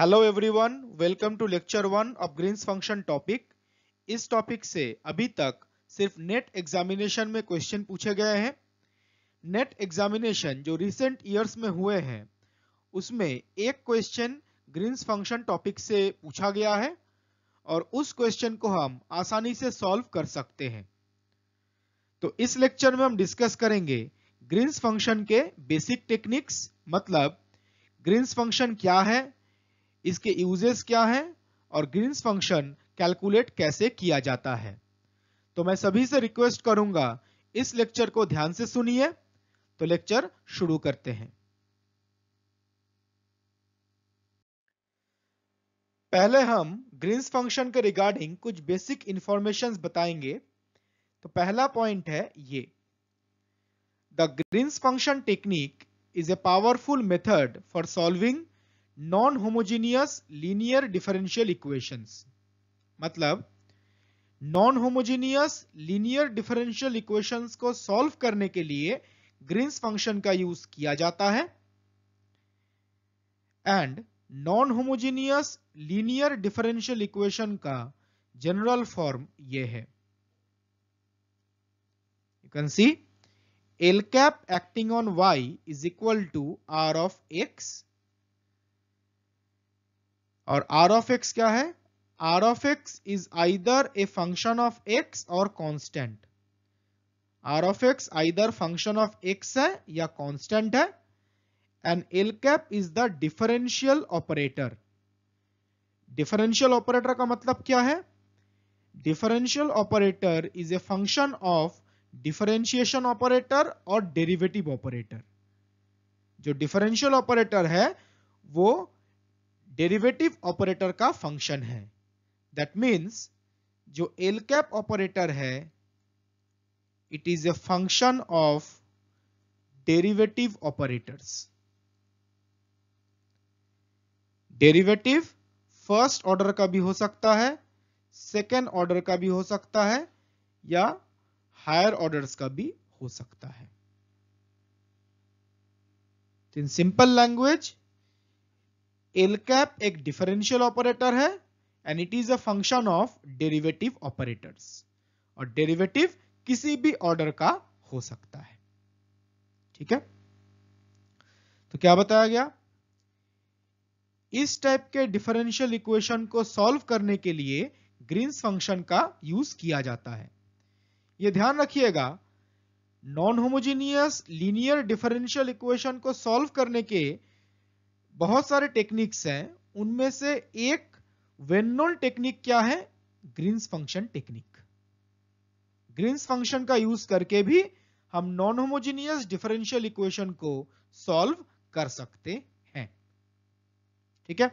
Hello everyone welcome to lecture one of Green's function topic इस टॉपिक से अभी तक सिर्फ नेट एग्जामिनेशन में क्वेश्चन पूछे गए हैं नेट एग्जामिनेशन जो रिसेंट ईयर्स में हुए हैं उसमें एक क्वेश्चन ग्रीन्स फंक्शन टॉपिक से पूछा गया है और उस क्वेश्चन को हम आसानी से सॉल्व कर सकते हैं तो इस लेक्चर में हम डिस्कस करेंगे ग्रीन्स फंक्शन के बेसिक टेक्निक्स मतलब ग्रीन्स फंक्शन क्या है इसके यूजेस क्या हैं और ग्रीन फंक्शन कैलकुलेट कैसे किया जाता है तो मैं सभी से रिक्वेस्ट करूंगा इस लेक्चर को ध्यान से सुनिए तो लेक्चर शुरू करते हैं पहले हम ग्रीन्स फंक्शन के रिगार्डिंग कुछ बेसिक इंफॉर्मेशन बताएंगे तो पहला पॉइंट है ये the Green function technique is a powerful method for solving non homogeneous linear differential equations मतलब non homogeneous linear differential equations को सॉल्व करने के लिए ग्रीन्स फंक्शन का यूज किया जाता है and non homogeneous linear differential equation का जनरल फॉर्म यह है you can see L cap acting on y is equal to are of x और आर ऑफ एक्स क्या है r of x is either a function of x और constant r of x either function of x है या constant है and L cap is the differential operator differential operator का मतलब क्या है differential operator is a function of differentiation operator और derivative operator जो डिफरेंशियल ऑपरेटर है वो डेरिवेटिव ऑपरेटर का फंक्शन है दैट मींस जो एल कैप ऑपरेटर है it is a function of derivative operators derivative first order का भी हो सकता है सेकेंड ऑर्डर का भी हो सकता है या हायर ऑर्डर्स का भी हो सकता है in simple language L cap एक डिफरेंशियल ऑपरेटर है and it is a function of derivative operators और डेरिवेटिव किसी भी ऑर्डर का हो सकता है ठीक है तो क्या बताया गया इस टाइप के डिफरेंशियल इक्वेशन को सॉल्व करने के लिए ग्रीन्स फंक्शन का यूज किया जाता है ये ध्यान रखिएगा non homogeneous linear differential equation को सॉल्व करने के बहुत सारे टेक्निक्स हैं उनमें से एक वेनोल टेक्निक क्या है Green's function technique Green's function का यूज करके भी हम नॉन होमोजीनियस डिफरेंशियल इक्वेशन को सॉल्व कर सकते हैं ठीक है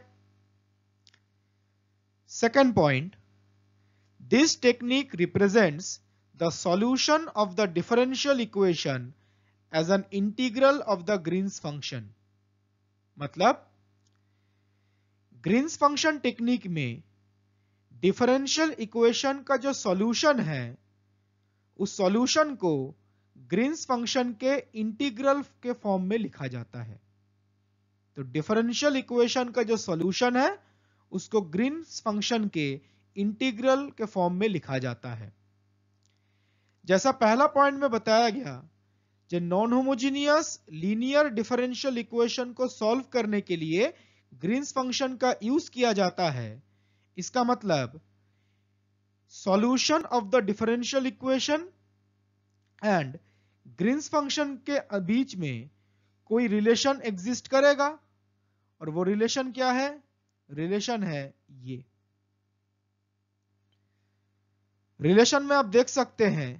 second point this technique represents the solution of the differential equation as an integral of the Green's function मतलब ग्रीन्स फंक्शन टेक्निक में डिफरेंशियल इक्वेशन का जो सॉल्यूशन है उस सॉल्यूशन को ग्रीन्स फंक्शन के इंटीग्रल के फॉर्म में लिखा जाता है तो डिफरेंशियल इक्वेशन का जो सॉल्यूशन है उसको ग्रीन्स फंक्शन के इंटीग्रल के फॉर्म में लिखा जाता है जैसा पहला पॉइंट में बताया गया जो non homogeneous linear differential equation को सॉल्व करने के लिए ग्रीन्स फंक्शन का यूज किया जाता है इसका मतलब solution of the differential equation and Green's function के बीच में कोई रिलेशन एग्जिस्ट करेगा और वो रिलेशन क्या है रिलेशन है ये रिलेशन में आप देख सकते हैं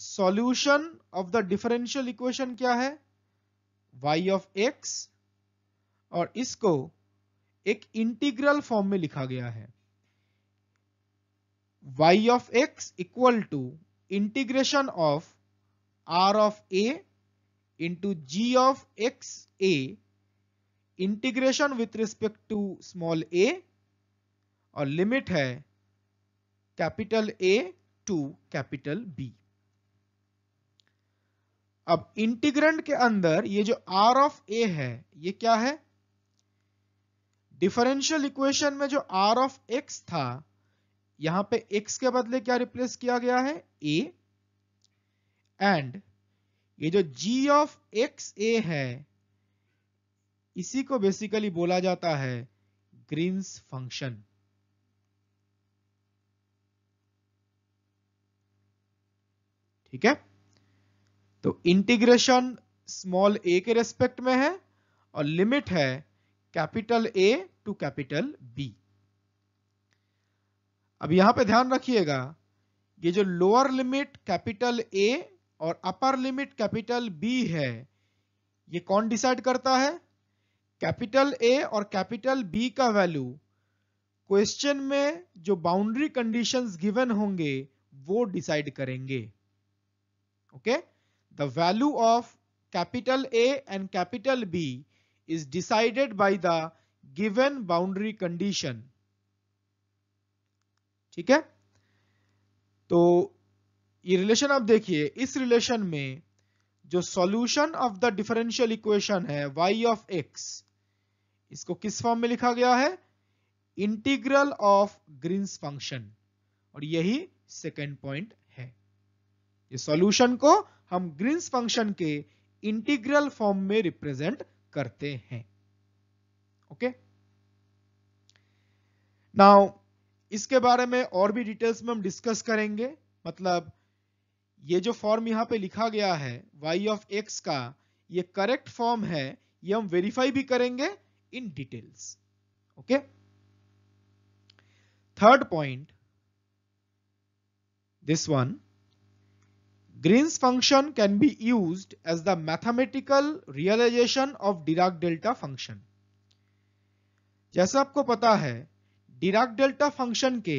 solution of the differential equation क्या है y ऑफ x और इसको एक इंटीग्रल फॉर्म में लिखा गया है y of x equal to integration of r of a into G of x a integration with respect to small a और लिमिट है capital A to capital B अब इंटीग्रेंट के अंदर ये जो आर ऑफ ए है ये क्या है डिफरेंशियल इक्वेशन में जो आर ऑफ एक्स था यहां पे एक्स के बदले क्या रिप्लेस किया गया है ए एंड ये जो जी ऑफ एक्स ए है इसी को बेसिकली बोला जाता है ग्रीन्स फंक्शन ठीक है तो इंटीग्रेशन स्मॉल ए के रेस्पेक्ट में है और लिमिट है capital A to capital B अब यहां पे ध्यान रखिएगा ये जो लोअर लिमिट कैपिटल ए और अपर लिमिट कैपिटल बी है ये कौन डिसाइड करता है कैपिटल ए और कैपिटल बी का वैल्यू क्वेश्चन में जो बाउंड्री कंडीशंस गिवन होंगे वो डिसाइड करेंगे okay okay? The value of capital A and capital B is decided by the given boundary condition. ठीक है तो ये रिलेशन आप देखिए इस रिलेशन में जो solution of the differential equation है y ऑफ x इसको किस फॉर्म में लिखा गया है इंटीग्रल ऑफ ग्रीन्स फंक्शन और यही सेकेंड पॉइंट है ये सॉल्यूशन को हम ग्रीन्स फंक्शन के इंटीग्रल फॉर्म में रिप्रेजेंट करते हैं ओके okay? नाउ इसके बारे में और भी डिटेल्स में हम डिस्कस करेंगे मतलब ये जो फॉर्म यहां पे लिखा गया है y ऑफ x का ये करेक्ट फॉर्म है ये हम वेरीफाई भी करेंगे in details okay third point this one Green's function can be used as the mathematical realization of Dirac delta function. जैसा आपको पता है डिराक डेल्टा फंक्शन के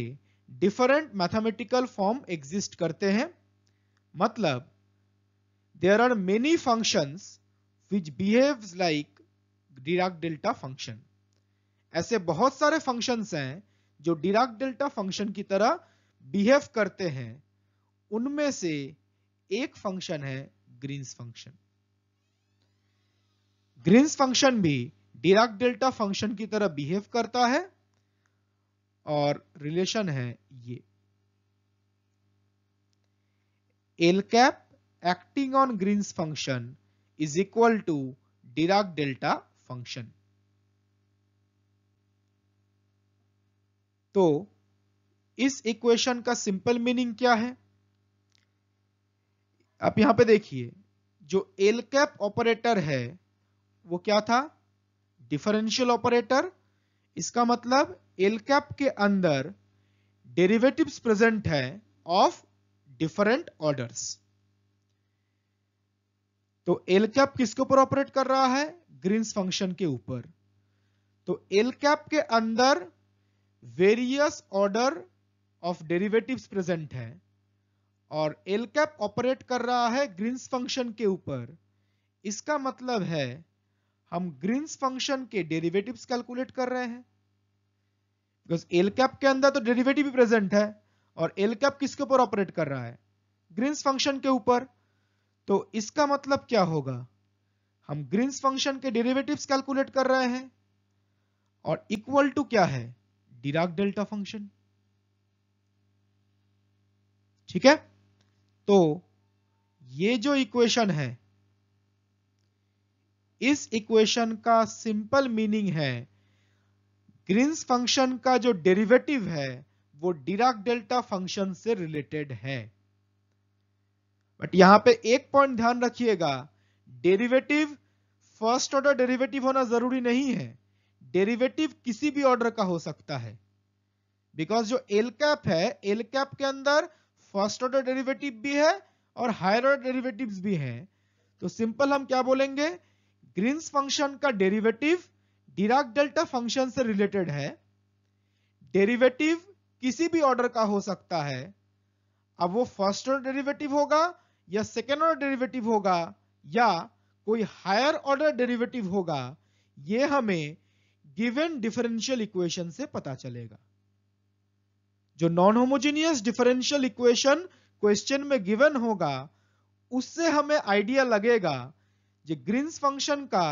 डिफरेंट मैथमेटिकल फॉर्म एग्जिस्ट करते हैं मतलब there are many function which behave like Dirac delta function ऐसे बहुत सारे फंक्शन हैं जो डिराक डेल्टा फंक्शन की तरह बिहेव करते हैं उनमें से एक फंक्शन है ग्रीन्स फंक्शन ग्रीन्स फंक्शन भी डिराक डेल्टा फंक्शन की तरह बिहेव करता है और रिलेशन है ये L cap acting on Green's function is equal to Dirac delta function तो इस इक्वेशन का सिंपल मीनिंग क्या है आप यहां पे देखिए जो एल कैप ऑपरेटर है वो क्या था डिफरेंशियल ऑपरेटर इसका मतलब एल कैप के अंदर डेरिवेटिव्स प्रेजेंट है ऑफ डिफरेंट ऑर्डर्स तो एल कैप किसके ऊपर ऑपरेट कर रहा है ग्रीन्स फंक्शन के ऊपर तो एल कैप के अंदर various order of derivatives present है और एल कैप ऑपरेट कर रहा है ग्रीन्स फंक्शन के ऊपर इसका मतलब है हम ग्रीन्स फंक्शन के डेरिवेटिव्स कैलकुलेट कर रहे हैं बिकॉज एल कैप के अंदर तो डेरिवेटिव भी प्रेजेंट है और एल कैप किसके ऊपर ऑपरेट कर रहा है ग्रीन्स फंक्शन के ऊपर तो इसका मतलब क्या होगा हम ग्रीन्स फंक्शन के डेरिवेटिव्स कैलकुलेट कर रहे हैं और इक्वल टू क्या है डिराक डेल्टा फंक्शन ठीक है तो ये जो इक्वेशन है इस इक्वेशन का सिंपल मीनिंग है ग्रीन्स फंक्शन का जो डेरिवेटिव है वो डिराक डेल्टा फंक्शन से रिलेटेड है बट यहां पे एक पॉइंट ध्यान रखिएगा डेरिवेटिव फर्स्ट ऑर्डर डेरिवेटिव होना जरूरी नहीं है डेरिवेटिव किसी भी ऑर्डर का हो सकता है बिकॉज जो एल कैप है एल कैप के अंदर फर्स्ट ऑर्डर डेरिवेटिव भी है और हायर ऑर्डर डेरिवेटिव्स भी है तो सिंपल हम क्या बोलेंगे ग्रीन्स फंक्शन का डेरिवेटिव डिराक डेल्टा फंक्शन से रिलेटेड है डेरिवेटिव किसी भी ऑर्डर का हो सकता है अब वो फर्स्ट ऑर्डर डेरिवेटिव होगा या सेकेंड ऑर्डर डेरिवेटिव होगा या कोई हायर ऑर्डर डेरिवेटिव होगा ये हमें गिवन डिफरेंशियल इक्वेशन से पता चलेगा जो non homogeneous differential equation question में गिवन होगा उससे हमें आइडिया लगेगा ये ग्रीन्स फंक्शन का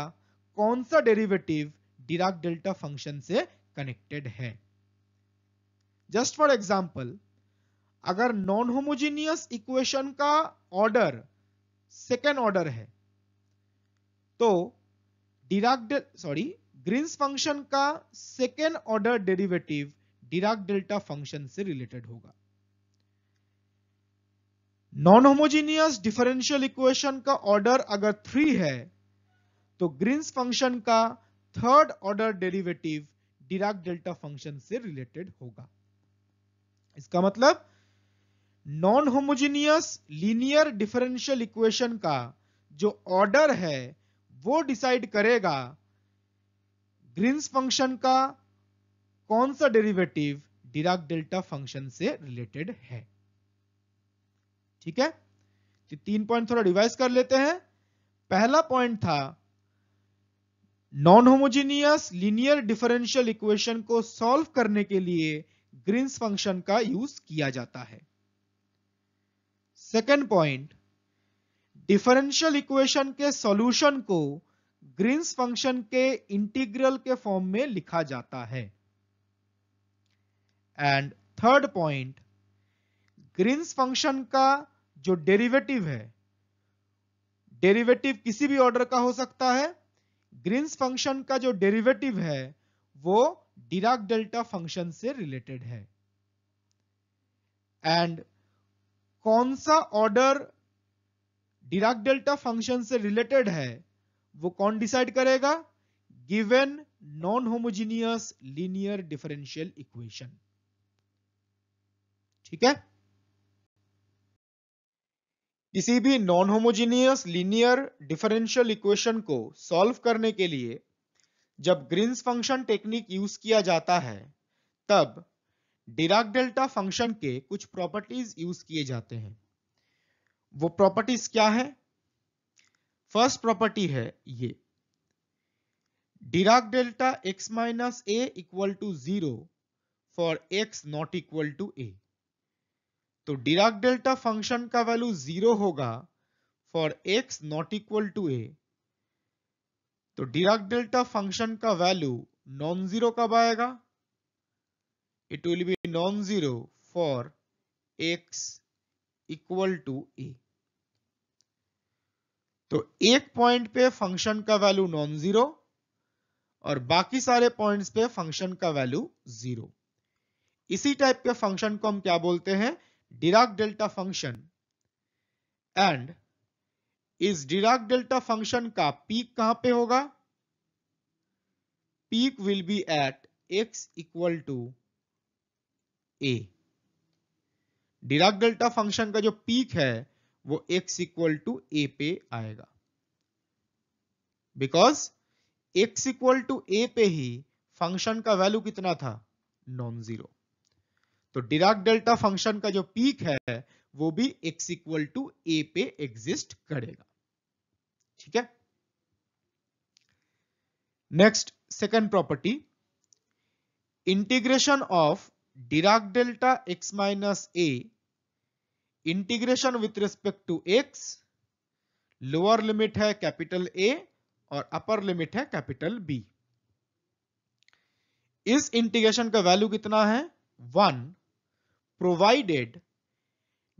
कौन सा डेरिवेटिव डिराक डेल्टा फंक्शन से कनेक्टेड है जस्ट फॉर एग्जाम्पल अगर नॉन होमोजीनियस इक्वेशन का ऑर्डर सेकेंड ऑर्डर है तो डिराक सॉरी ग्रीन्स फंक्शन का second order derivative Dirac delta function से रिलेटेड होगा नॉन होमोजीनियस डिफरेंशियल इक्वेशन का ऑर्डर अगर थ्री है तो ग्रीन्स फंक्शन का third order derivative Dirac delta function से रिलेटेड होगा इसका मतलब non homogeneous linear differential equation का जो ऑर्डर है वो डिसाइड करेगा ग्रीन्स फंक्शन का कौन सा डेरिवेटिव डिराक डेल्टा फंक्शन से रिलेटेड है ठीक है तो तीन पॉइंट थोड़ा रिवाइज कर लेते हैं पहला पॉइंट था non homogeneous linear differential equation को सॉल्व करने के लिए ग्रीन्स फंक्शन का यूज किया जाता है सेकेंड पॉइंट डिफरेंशियल इक्वेशन के सॉल्यूशन को ग्रीन्स फंक्शन के इंटीग्रल के फॉर्म में लिखा जाता है and third point Green's function का जो डेरिवेटिव है डेरिवेटिव किसी भी ऑर्डर का हो सकता है ग्रीन्स फंक्शन का जो डेरिवेटिव है वो डिराक डेल्टा फंक्शन से रिलेटेड है एंड कौन सा ऑर्डर डिराक डेल्टा फंक्शन से रिलेटेड है वो कौन डिसाइड करेगा given non homogeneous linear differential equation ठीक है किसी भी non homogeneous linear differential equation को सॉल्व करने के लिए जब ग्रीन्स फंक्शन टेक्निक यूज किया जाता है तब डिराक डेल्टा फंक्शन के कुछ प्रॉपर्टीज यूज किए जाते हैं वो प्रॉपर्टीज क्या है फर्स्ट प्रॉपर्टी है ये Dirac delta x minus a equal to zero for x not equal to a तो डिराक डेल्टा फंक्शन का वैल्यू जीरो होगा for x not equal to a तो डिराक डेल्टा फंक्शन का value non zero कब आएगा it will be non zero for x equal to a तो एक point पे फंक्शन का वैल्यू नॉन जीरो और बाकी सारे पॉइंट्स पे फंक्शन का वैल्यू जीरो इसी टाइप के फंक्शन को हम क्या बोलते हैं Dirac delta function and इस डिराक डेल्टा फंक्शन का पीक कहां पे होगा peak will be at x equal to ए डिराक डेल्टा फंक्शन का जो पीक है वो x इक्वल टू ए पे आएगा because x equal to a पे ही फंक्शन का वैल्यू कितना था नॉन जीरो तो डिराक डेल्टा फंक्शन का जो पीक है वो भी x इक्वल टू ए पे एग्जिस्ट करेगा ठीक है next second property integration of Dirac delta x minus a integration with respect to x lower limit है कैपिटल ए और अपर लिमिट है कैपिटल बी इस इंटीग्रेशन का वैल्यू कितना है one provided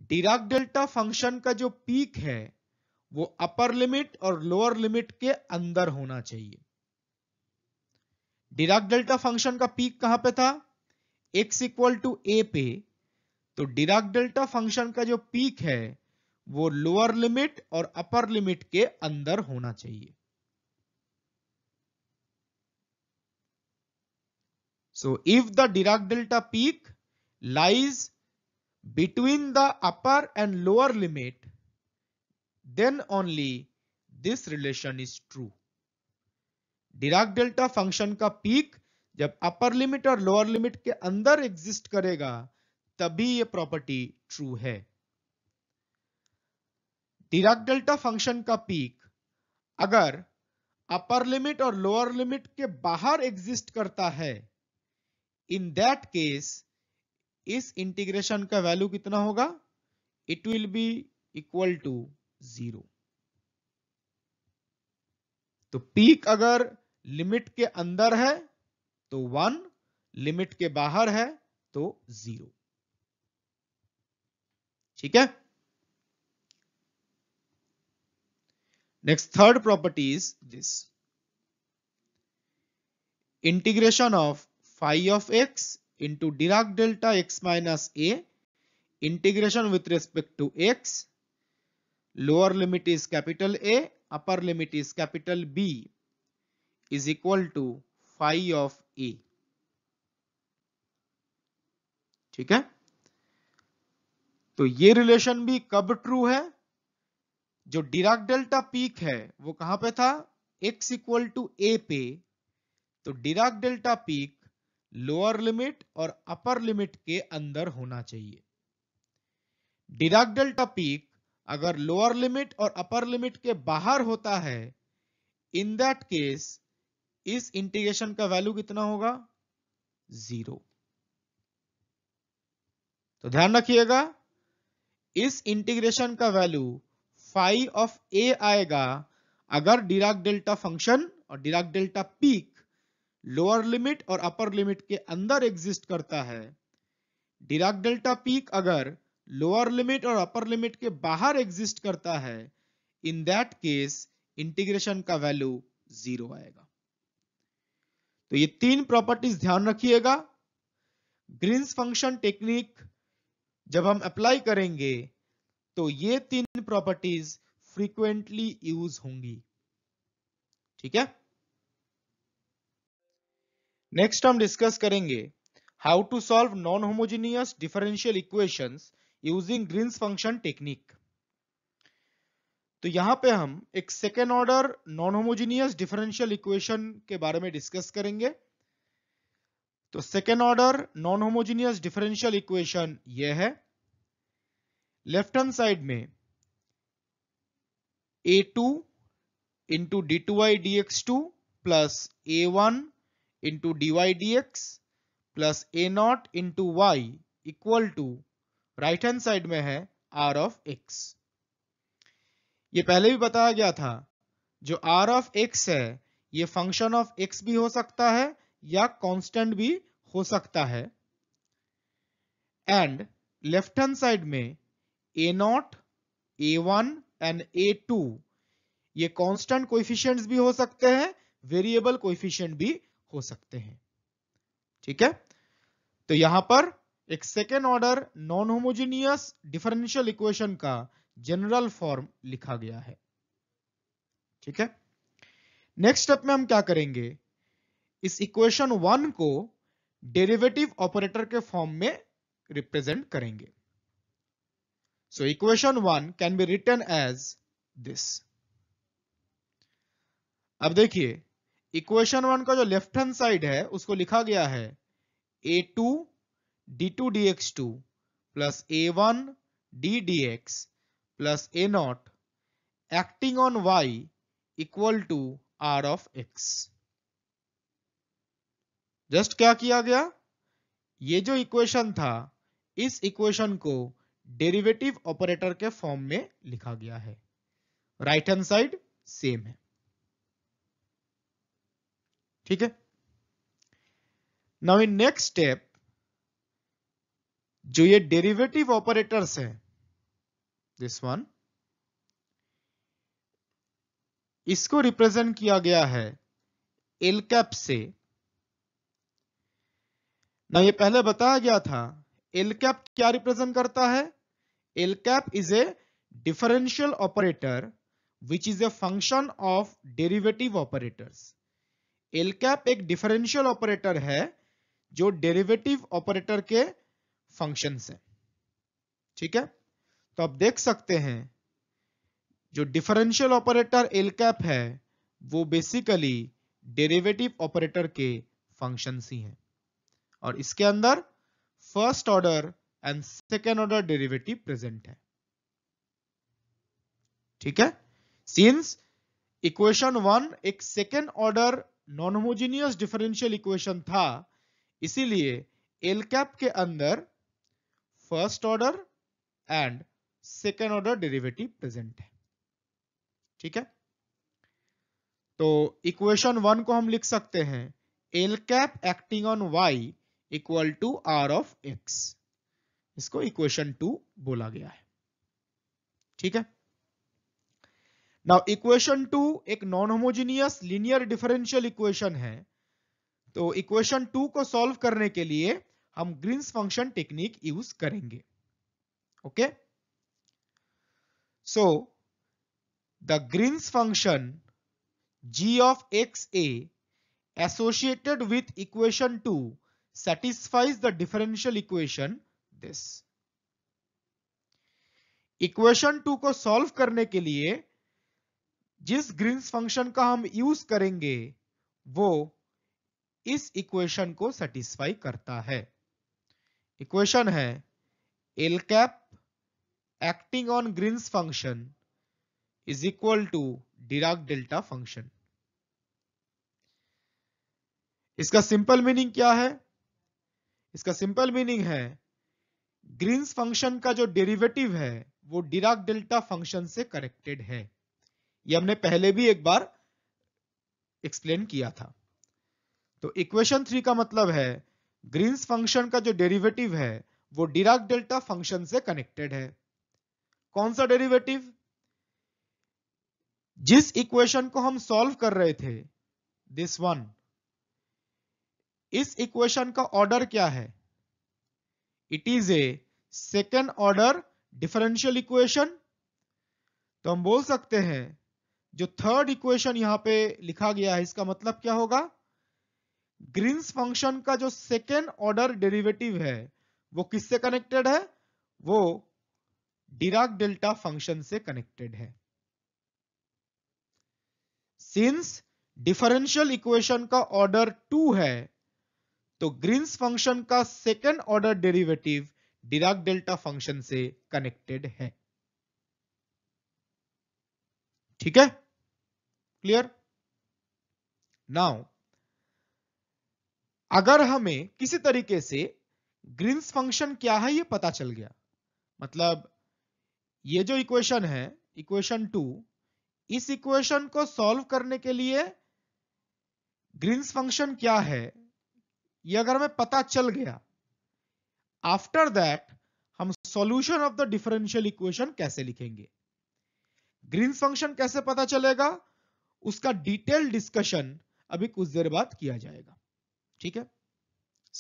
Dirac delta function का जो पीक है वो अपर लिमिट और लोअर लिमिट के अंदर होना चाहिए डिराक डेल्टा फंक्शन का पीक कहां पे था x इक्वल टू ए पे तो डिराक डेल्टा फंक्शन का जो पीक है वो लोअर लिमिट और अपर लिमिट के अंदर होना चाहिए so if the Dirac delta peak lies between the upper and lower limit, then only this relation is true. Dirac delta function का पीक जब अपर लिमिट और लोअर लिमिट के अंदर एग्जिस्ट करेगा तभी ye प्रॉपर्टी ट्रू है Dirac delta function का peak अगर अपर लिमिट और लोअर लिमिट के बाहर एग्जिस्ट करता है इन दैट केस इस इंटीग्रेशन का वैल्यू कितना होगा it will be equal to zero तो पीक अगर लिमिट के अंदर है तो वन लिमिट के बाहर है तो जीरो ठीक है next third property is this integration of five of x into Dirac delta x minus a integration with respect to x lower limit is capital A upper limit is capital B is equal to phi of A ठीक है तो ये relation भी कब true है जो Dirac delta peak है वो कहां पे था x इक्वल टू ए पे तो Dirac delta peak lower limit और अपर लिमिट के अंदर होना चाहिए डिराक डेल्टा पीक अगर लोअर लिमिट और अपर लिमिट के बाहर होता है इन दैट केस इस इंटीग्रेशन का वैल्यू कितना होगा जीरो तो ध्यान रखिएगा इस इंटीग्रेशन का वैल्यू फाइव ऑफ ए आएगा अगर डिराक डेल्टा फंक्शन और Dirac delta peak lower limit और अपर लिमिट के अंदर एग्जिस्ट करता है डिराक डेल्टा पीक अगर लोअर लिमिट और अपर लिमिट के बाहर एग्जिस्ट करता है इन दैट केस इंटीग्रेशन का वैल्यू जीरो आएगा तो ये तीन प्रॉपर्टीज ध्यान रखिएगा ग्रीन्स फंक्शन टेक्निक जब हम अप्लाई करेंगे तो ये तीन प्रॉपर्टीज फ्रीक्वेंटली यूज होंगी ठीक है नेक्स्ट हम डिस्कस करेंगे how to solve non homogeneous differential equations using Green's function technique तो यहां पे हम एक second order non homogeneous differential equation के बारे में डिस्कस करेंगे तो second order non homogeneous differential equation ये है लेफ्ट हैंड साइड में a two into d two y d x two plus a one into into d x plus a not into y equal to right hand side में है r of x ये पहले भी बताया गया था जो आर ऑफ एक्स है ये फंक्शन ऑफ एक्स भी हो सकता है या कांस्टेंट भी हो सकता है एंड लेफ्ट हैंड साइड में a not a one and a two ये कांस्टेंट कोइफिशियंट्स भी हो सकते हैं वेरिएबल कोइफिशियंट भी हो सकते हैं ठीक है तो यहां पर एक second order non homogeneous differential equation का जनरल फॉर्म लिखा गया है ठीक है नेक्स्ट स्टेप में हम क्या करेंगे इस इक्वेशन वन को डेरिवेटिव ऑपरेटर के फॉर्म में रिप्रेजेंट करेंगे so equation one can be written as this अब देखिए इक्वेशन वन का जो लेफ्ट हैंड साइड है उसको लिखा गया है a two d two d x two plus a one d d x plus a not acting on y equal to are of x just क्या किया गया ये जो इक्वेशन था इस इक्वेशन को डेरिवेटिव ऑपरेटर के फॉर्म में लिखा गया है राइट हैंड साइड सेम है ठीक है नाउ इन नेक्स्ट स्टेप जो ये डेरिवेटिव ऑपरेटर्स है दिस वन इसको रिप्रेजेंट किया गया है एल कैप से ना ये पहले बताया गया था एल कैप क्या रिप्रेजेंट करता है L cap is a differential operator which is a function of derivative operators L cap एक डिफरेंशियल ऑपरेटर है जो डेरिवेटिव ऑपरेटर के फंक्शन है ठीक है तो आप देख सकते हैं जो डिफरेंशियल ऑपरेटर एल कैप है वो बेसिकली डेरिवेटिव ऑपरेटर के फंक्शन ही हैं और इसके अंदर first order and second order derivative present है ठीक है सिंस इक्वेशन वन एक second order non homogeneous differential equation था इसीलिए एल कैप के अंदर first order and second order derivative present है ठीक है तो इक्वेशन वन को हम लिख सकते हैं L cap acting on y equal to are of x इसको इक्वेशन टू बोला गया है ठीक है नाउ इक्वेशन टू एक non homogeneous linear differential equation है तो इक्वेशन टू को सॉल्व करने के लिए हम ग्रीन्स फंक्शन टेक्निक यूज करेंगे okay so the Green's function G of x a associated with equation two satisfies the differential equation this equation two को solve करने के लिए जिस ग्रीन्स फंक्शन का हम यूज करेंगे वो इस इक्वेशन को सेटिस्फाई करता है इक्वेशन है L cap acting on Green's function is equal to Dirac delta function इसका सिंपल मीनिंग क्या है इसका सिंपल मीनिंग है ग्रीन्स फंक्शन का जो डेरिवेटिव है वो डिराक डेल्टा फंक्शन से करेक्टेड है ये हमने पहले भी एक बार एक्सप्लेन किया था तो इक्वेशन थ्री का मतलब है ग्रीन्स फंक्शन का जो डेरिवेटिव है वो डिराक डेल्टा फंक्शन से कनेक्टेड है कौन सा डेरिवेटिव जिस इक्वेशन को हम सॉल्व कर रहे थे दिस वन इस इक्वेशन का ऑर्डर क्या है it is a second order differential equation तो हम बोल सकते हैं जो थर्ड इक्वेशन यहां पे लिखा गया है इसका मतलब क्या होगा ग्रीन्स फंक्शन का जो सेकेंड ऑर्डर डेरिवेटिव है वो किससे कनेक्टेड है वो डिराक डेल्टा फंक्शन से कनेक्टेड है सिंस डिफरेंशियल इक्वेशन का ऑर्डर टू है तो ग्रीन्स फंक्शन का second order derivative Dirac delta function से कनेक्टेड है ठीक है क्लियर नाउ अगर हमें किसी तरीके से ग्रीन्स फंक्शन क्या है ये पता चल गया मतलब ये जो इक्वेशन है इक्वेशन टू इस इक्वेशन को सॉल्व करने के लिए ग्रीन्स फंक्शन क्या है ये अगर हमें पता चल गया आफ्टर दैट हम solution of the differential equation कैसे लिखेंगे ग्रीन फंक्शन कैसे पता चलेगा उसका डिटेल डिस्कशन अभी कुछ देर बाद किया जाएगा ठीक है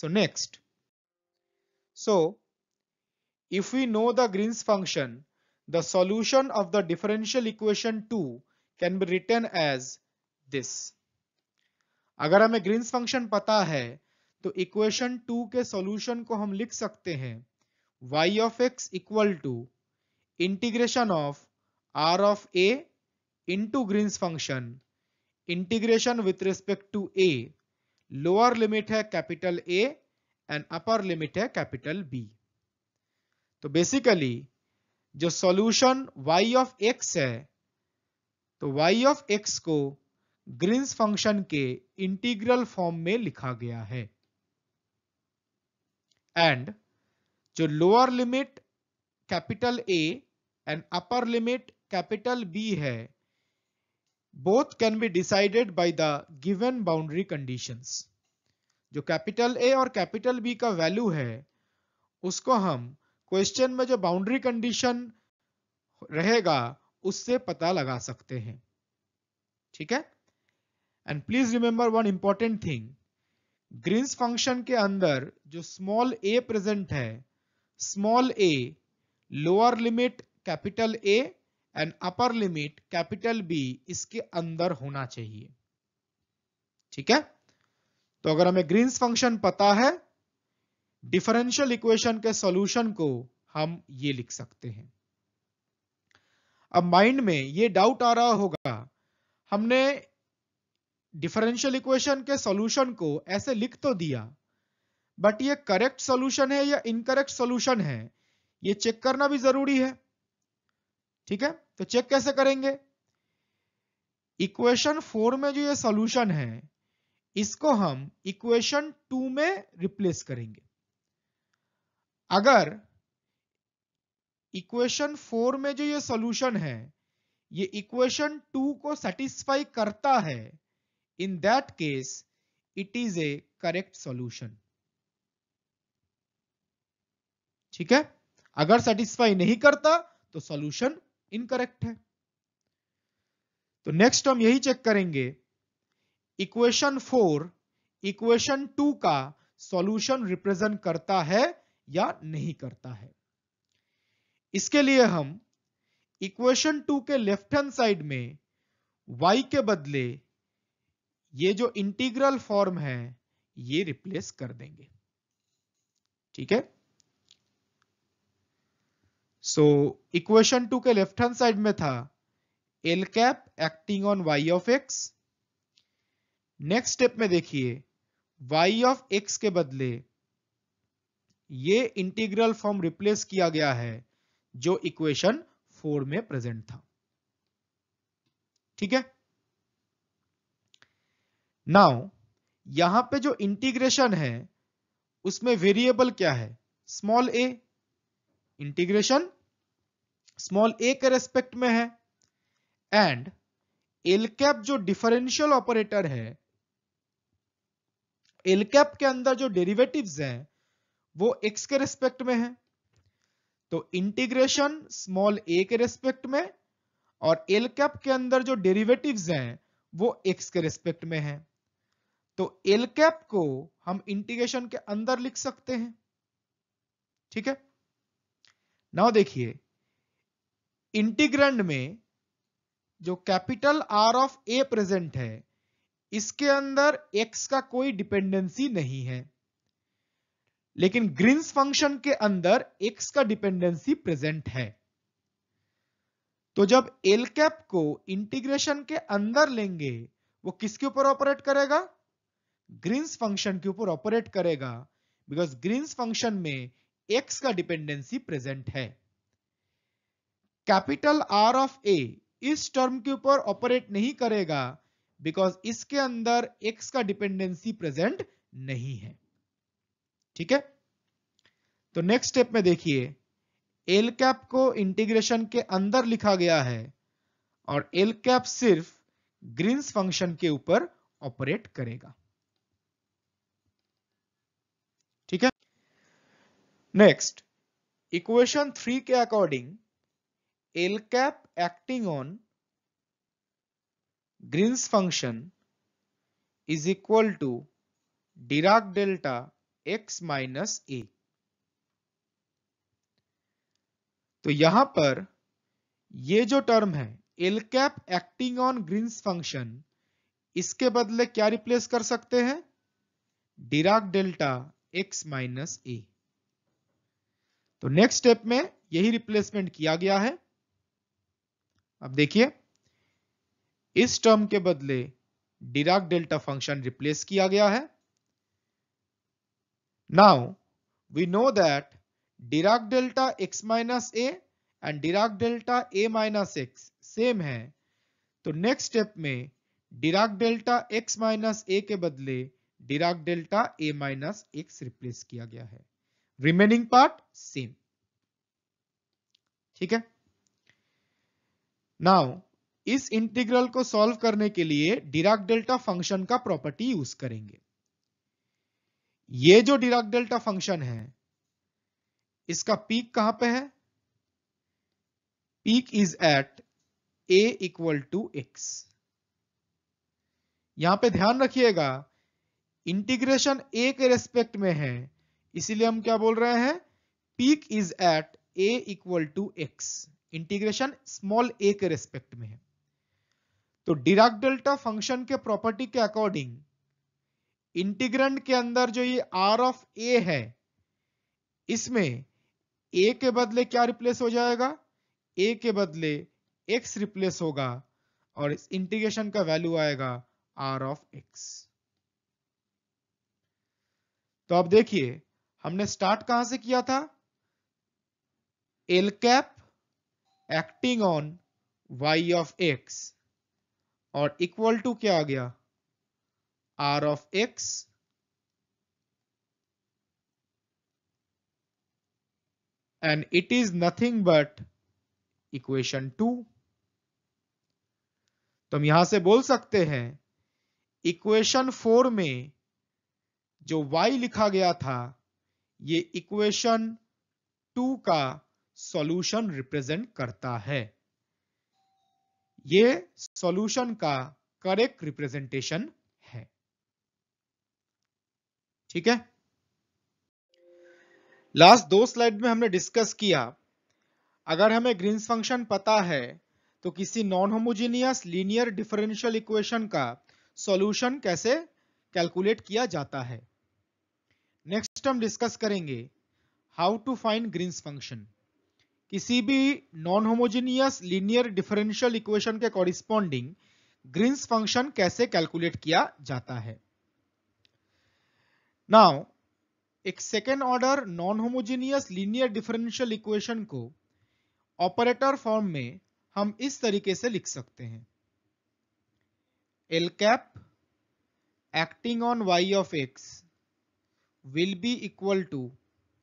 so next so if you know the Green function the solution of the differential equation two can be written as this अगर हमें ग्रीन्स फंक्शन पता है तो इक्वेशन टू के सोल्यूशन को हम लिख सकते हैं y of x equal to integration of R of a into Green's function integration with respect to a lower limit है capital A and upper limit है कैपिटल बी तो बेसिकली जो सॉल्यूशन वाई ऑफ एक्स है तो y of x को Green's function के integral form में लिखा गया है एंड जो lower limit capital A and upper limit capital B है both can be decided by the given boundary condition जो कैपिटल ए और कैपिटल बी का वैल्यू है उसको हम क्वेश्चन में जो बाउंड्री कंडीशन रहेगा उससे पता लगा सकते हैं ठीक है and please remember one important thing Green's function के अंदर जो स्मॉल ए प्रेजेंट है small a lower limit capital A and upper limit capital B इसके अंदर होना चाहिए ठीक है तो अगर हमें ग्रीन्स फंक्शन पता है डिफरेंशियल इक्वेशन के सॉल्यूशन को हम ये लिख सकते हैं अब माइंड में ये डाउट आ रहा होगा हमने डिफरेंशियल इक्वेशन के सॉल्यूशन को ऐसे लिख तो दिया बट ये करेक्ट सॉल्यूशन है या इनकरेक्ट सॉल्यूशन है ये चेक करना भी जरूरी है ठीक है तो चेक कैसे करेंगे इक्वेशन फोर में जो ये सॉल्यूशन है इसको हम इक्वेशन टू में रिप्लेस करेंगे अगर इक्वेशन फोर में जो ये सॉल्यूशन है ये इक्वेशन टू को सेटिस्फाई करता है in that case it is a correct solution ठीक है अगर सेटिस्फाई नहीं करता तो सॉल्यूशन इनकरेक्ट है तो नेक्स्ट हम यही चेक करेंगे इक्वेशन फोर इक्वेशन टू का सॉल्यूशन रिप्रेजेंट करता है या नहीं करता है इसके लिए हम इक्वेशन टू के लेफ्ट हैंड साइड में y के बदले ये जो इंटीग्रल फॉर्म है ये रिप्लेस कर देंगे ठीक है सो इक्वेशन टू के लेफ्ट हैंड साइड में था L cap acting on y of x next step में देखिए वाई ऑफ एक्स के बदले ये इंटीग्रल फॉर्म रिप्लेस किया गया है जो इक्वेशन फोर में प्रेजेंट था ठीक है नाउ यहां पे जो इंटीग्रेशन है उसमें वेरिएबल क्या है small a integration small a के रेस्पेक्ट में है एंड एल कैप जो डिफरेंशियल ऑपरेटर है एल कैप के अंदर जो डेरिवेटिव्स हैं वो एक्स के रेस्पेक्ट में है तो इंटीग्रेशन स्मॉल ए के रेस्पेक्ट में और एल कैप के अंदर जो डेरिवेटिव्स हैं वो एक्स के रेस्पेक्ट में है तो एल कैप को हम इंटीग्रेशन के अंदर लिख सकते हैं ठीक है नाउ देखिए इंटीग्रेंड में जो capital R of a present है इसके अंदर एक्स का कोई डिपेंडेंसी नहीं है लेकिन ग्रीन्स फंक्शन के अंदर एक्स का डिपेंडेंसी प्रेजेंट है तो जब एल कैप को इंटीग्रेशन के अंदर लेंगे वो किसके ऊपर ऑपरेट करेगा ग्रीन्स फंक्शन के ऊपर ऑपरेट करेगा बिकॉज ग्रीन्स फंक्शन में एक्स का डिपेंडेंसी प्रेजेंट है कैपिटल R ऑफ A इस टर्म के ऊपर ऑपरेट नहीं करेगा बिकॉज इसके अंदर x का डिपेंडेंसी प्रेजेंट नहीं है ठीक है तो नेक्स्ट स्टेप में देखिए एल कैप को इंटीग्रेशन के अंदर लिखा गया है और एल कैप सिर्फ ग्रीन्स फंक्शन के ऊपर ऑपरेट करेगा Next, equation 3 के according L cap acting on Green's function is equal to Dirac delta x minus a. तो यहां पर ये जो टर्म है L cap acting on Green's function इसके बदले क्या रिप्लेस कर सकते हैं Dirac delta x minus a तो नेक्स्ट स्टेप में यही रिप्लेसमेंट किया गया है अब देखिए इस टर्म के बदले डिराक डेल्टा फंक्शन रिप्लेस किया गया है now we know that Dirac delta x minus a and Dirac delta a minus x same है तो नेक्स्ट स्टेप में Dirac delta x minus a के बदले Dirac delta a minus x replace किया गया है रिमेनिंग पार्ट सेम ठीक है नाउ इस इंटीग्रल को सॉल्व करने के लिए डिराक डेल्टा फंक्शन का प्रॉपर्टी यूज करेंगे ये जो डिराक डेल्टा फंक्शन है इसका पीक कहां पे है peak is at a equal to x यहां पे ध्यान रखिएगा इंटीग्रेशन ए के रेस्पेक्ट में है इसीलिए हम क्या बोल रहे हैं peak is at a equal to x integration small a के रेस्पेक्ट में है तो डिराक डेल्टा फंक्शन के प्रॉपर्टी के अकॉर्डिंग इंटीग्रेंट के अंदर जो ये आर ऑफ ए है इसमें ए के बदले क्या रिप्लेस हो जाएगा ए के बदले एक्स रिप्लेस होगा और इस इंटीग्रेशन का वैल्यू आएगा आर ऑफ एक्स तो आप देखिए हमने स्टार्ट कहां से किया था L cap acting on y of x और इक्वल टू क्या आ गया R of x and it is nothing but equation two तो हम यहां से बोल सकते हैं इक्वेशन फोर में जो y लिखा गया था ये इक्वेशन टू का सॉल्यूशन रिप्रेजेंट करता है ये सॉल्यूशन का करेक्ट रिप्रेजेंटेशन है ठीक है लास्ट दो स्लाइड में हमने डिस्कस किया अगर हमें ग्रीन्स फंक्शन पता है तो किसी non homogeneous linear differential equation का सॉल्यूशन कैसे कैलकुलेट किया जाता है नेक्स्ट हम डिस्कस करेंगे how to find Green's function किसी भी non homogeneous linear differential equation के कॉरिस्पॉन्डिंग ग्रीन्स फंक्शन कैसे कैलकुलेट किया जाता है नाउ एक second order non homogeneous linear differential equation को ऑपरेटर फॉर्म में हम इस तरीके से लिख सकते हैं L cap acting on y of x will be equal to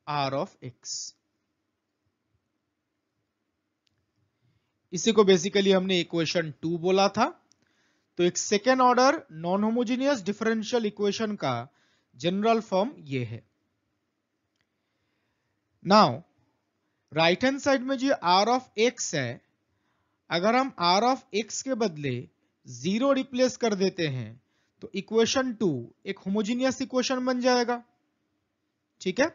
r of x इसी को बेसिकली हमने इक्वेशन टू बोला था तो एक second order non homogeneous differential equation का जनरल फॉर्म ये है नाउ राइट हैंड साइड में जो आर ऑफ एक्स है अगर हम आर ऑफ एक्स के बदले जीरो रिप्लेस कर देते हैं तो इक्वेशन टू एक होमोजीनियस इक्वेशन बन जाएगा ठीक है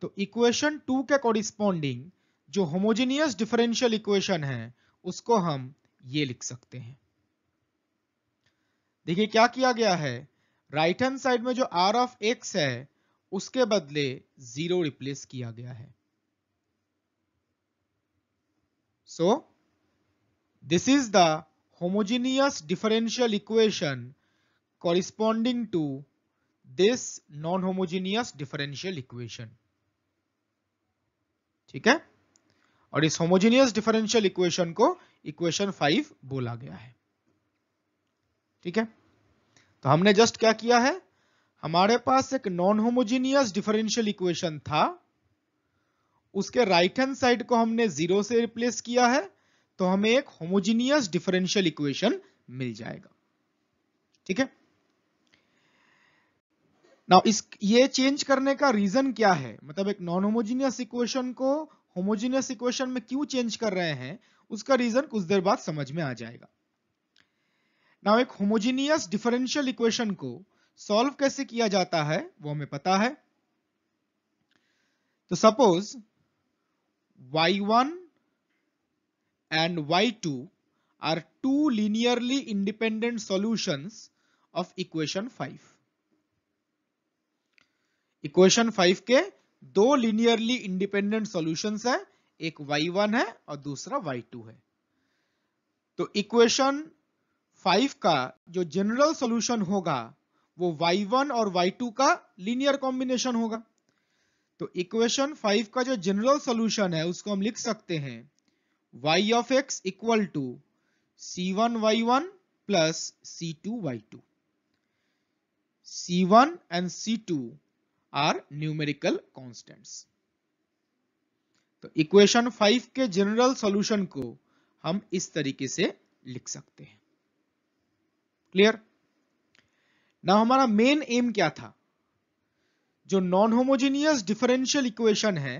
तो इक्वेशन टू के कॉरिस्पॉन्डिंग जो होमोजेनियस डिफरेंशियल इक्वेशन है उसको हम ये लिख सकते हैं देखिए क्या किया गया है राइट हैंड साइड में जो आर ऑफ एक्स है उसके बदले जीरो रिप्लेस किया गया है so this is the homogeneous differential equation corresponding to this non-homogeneous differential equation ठीक है और इस होमोजेनियस डिफरेंशियल इक्वेशन को इक्वेशन फाइव बोला गया है ठीक है तो हमने जस्ट क्या किया है हमारे पास एक नॉन होमोजेनियस डिफरेंशियल इक्वेशन था उसके राइट हैंड साइड को हमने जीरो से रिप्लेस किया है तो हमें एक होमोजीनियस डिफरेंशियल इक्वेशन मिल जाएगा ठीक है नाउ इस ये चेंज करने का रीजन क्या है मतलब एक नॉन होमोजीनियस इक्वेशन को होमोजीनियस इक्वेशन में क्यों चेंज कर रहे हैं उसका रीजन कुछ देर बाद समझ में आ जाएगा नाउ एक होमोजीनियस डिफरेंशियल इक्वेशन को सॉल्व कैसे किया जाता है वो हमें पता है तो suppose y1 y y2 are two linearly independent solution of equation 5 equation five के दो लिनियरली इंडिपेंडेंट सोल्यूशन है एक y1 है और दूसरा y2 है तो इक्वेशन फाइव का जो जनरल सोल्यूशन होगा वो y1 और y2 का लीनियर कॉम्बिनेशन होगा तो इक्वेशन फाइव का जो जनरल सोल्यूशन है उसको हम लिख सकते हैं y of x equal to c one y one plus c two y two c one and c two are numerical constants तो इक्वेशन फाइव के जनरल सॉल्यूशन को हम इस तरीके से लिख सकते हैं क्लियर ना हमारा मेन एम क्या था जो नॉन होमोजेनियस डिफरेंशियल इक्वेशन है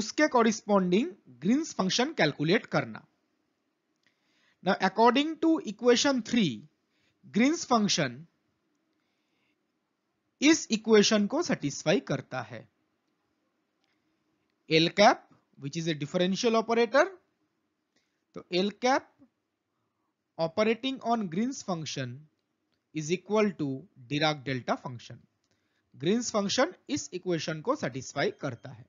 उसके कॉरिस्पॉन्डिंग ग्रीन्स फंक्शन कैलकुलेट करना ना according to equation three Green's function इस इक्वेशन को सेटिस्फाई करता है L cap which is a differential operator तो L cap operating on Green's function is equal to Dirac delta function Green's function इस equation को satisfy करता है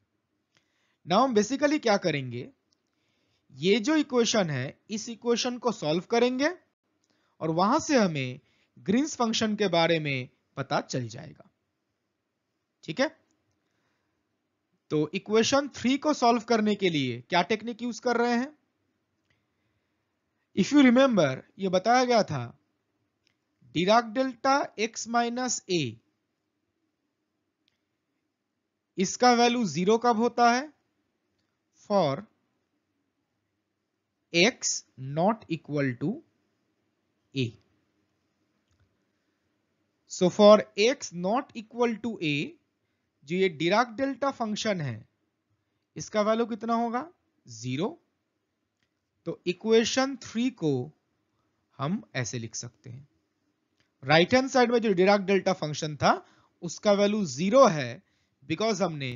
now हम बेसिकली क्या करेंगे ये जो इक्वेशन है इस इक्वेशन को सॉल्व करेंगे और वहां से हमें ग्रीन्स फंक्शन के बारे में पता चल जाएगा ठीक है तो इक्वेशन थ्री को सॉल्व करने के लिए क्या टेक्निक यूज कर रहे हैं इफ यू रिमेंबर ये बताया गया था Dirac delta x minus a इसका वैल्यू जीरो कब होता है for x not equal to a so for x not equal to a जो ये डिराक डेल्टा फंक्शन है इसका वैल्यू कितना होगा जीरो तो इक्वेशन थ्री को हम ऐसे लिख सकते हैं राइट हैंड साइड में जो डिराक डेल्टा फंक्शन था उसका वैल्यू जीरो है बिकॉज हमने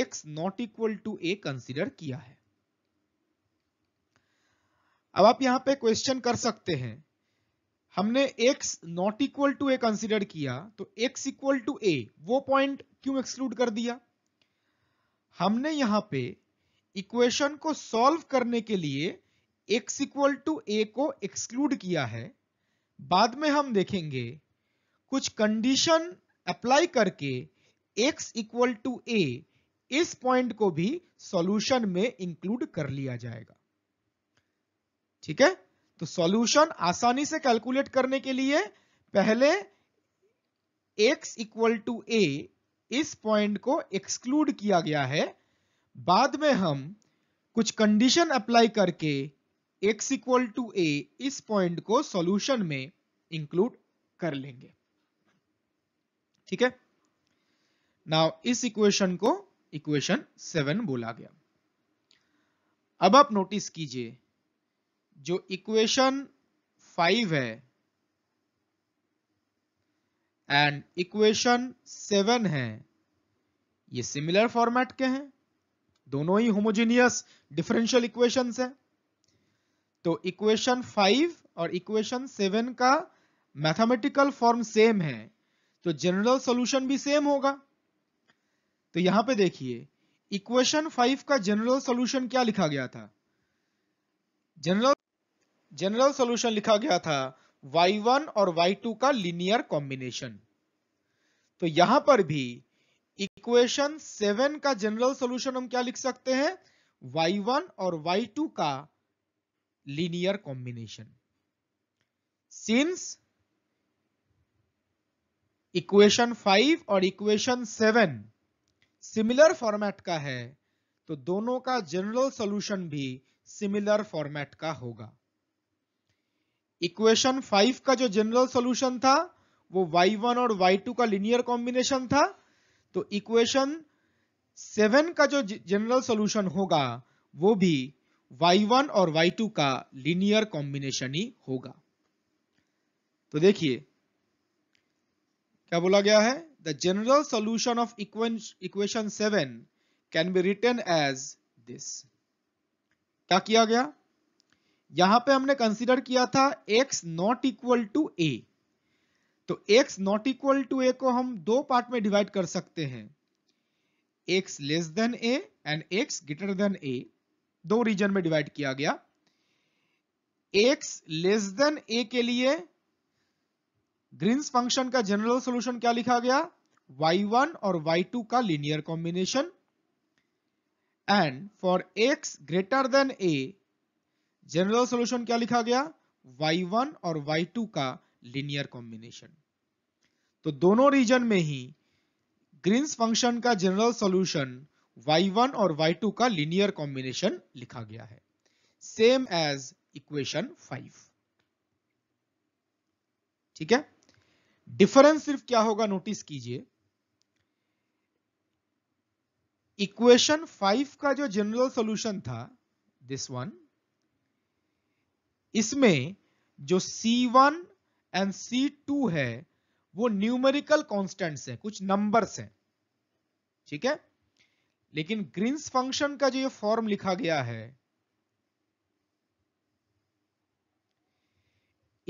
x not equal to a consider किया है अब आप यहां पे क्वेश्चन कर सकते हैं हमने x not equal to a consider किया तो x इक्वल टू ए वो पॉइंट क्यों एक्सक्लूड कर दिया हमने यहां पे इक्वेशन को सॉल्व करने के लिए x इक्वल टू ए को एक्सक्लूड किया है बाद में हम देखेंगे कुछ कंडीशन अप्लाई करके x इक्वल टू ए इस पॉइंट को भी सॉल्यूशन में इंक्लूड कर लिया जाएगा ठीक है तो सॉल्यूशन आसानी से कैलकुलेट करने के लिए पहले x इक्वल टू ए इस पॉइंट को एक्सक्लूड किया गया है बाद में हम कुछ कंडीशन अप्लाई करके x इक्वल टू ए इस पॉइंट को सॉल्यूशन में इंक्लूड कर लेंगे ठीक है नाउ इस इक्वेशन को इक्वेशन सेवन बोला गया अब आप नोटिस कीजिए जो इक्वेशन फाइव है एंड इक्वेशन सेवन है ये सिमिलर फॉर्मेट के हैं दोनों ही होमोजेनियस डिफरेंशियल इक्वेशंस है तो इक्वेशन फाइव और इक्वेशन सेवन का मैथमेटिकल फॉर्म सेम है तो जनरल सॉल्यूशन भी सेम होगा तो यहां पे देखिए इक्वेशन फाइव का जनरल सॉल्यूशन क्या लिखा गया था जनरल जनरल सोल्यूशन लिखा गया था y1 और y2 का लीनियर कॉम्बिनेशन तो यहां पर भी इक्वेशन सेवन का जनरल सोल्यूशन हम क्या लिख सकते हैं y1 और y2 का linear combination since equation five और इक्वेशन सेवन सिमिलर फॉर्मेट का है तो दोनों का जनरल सॉल्यूशन भी सिमिलर फॉर्मेट का होगा इक्वेशन फाइव का जो जनरल सोल्यूशन था वो y1 और y2 का लिनियर कॉम्बिनेशन था तो इक्वेशन सेवन का जो जनरल सोल्यूशन होगा वो भी y1 और y2 का लिनियर कॉम्बिनेशन ही होगा तो देखिए क्या बोला गया है the general solution of equation seven can be written as this क्या किया गया यहां पे हमने कंसीडर किया था x not equal to a तो x not equal to a को हम दो पार्ट में डिवाइड कर सकते हैं x less than a and x greater than a दो रीजन में डिवाइड किया गया x लेस देन a के लिए ग्रीन्स फंक्शन का जनरल सॉल्यूशन क्या लिखा गया y1 और y2 का linear combination and for x greater than a general solution क्या लिखा गया y1 और y2 का लिनियर कॉम्बिनेशन तो दोनों रीजन में ही ग्रीन्स फंक्शन का जनरल सॉल्यूशन y1 और y2 का लिनियर कॉम्बिनेशन लिखा गया है सेम एज इक्वेशन 5 ठीक है डिफरेंस सिर्फ क्या होगा नोटिस कीजिए इक्वेशन 5 का जो जनरल सॉल्यूशन था दिस वन इसमें जो C1 एंड C2 है वो न्यूमेरिकल कॉन्स्टेंट्स हैं कुछ नंबर्स हैं ठीक है लेकिन ग्रीन्स फंक्शन का जो ये फॉर्म लिखा गया है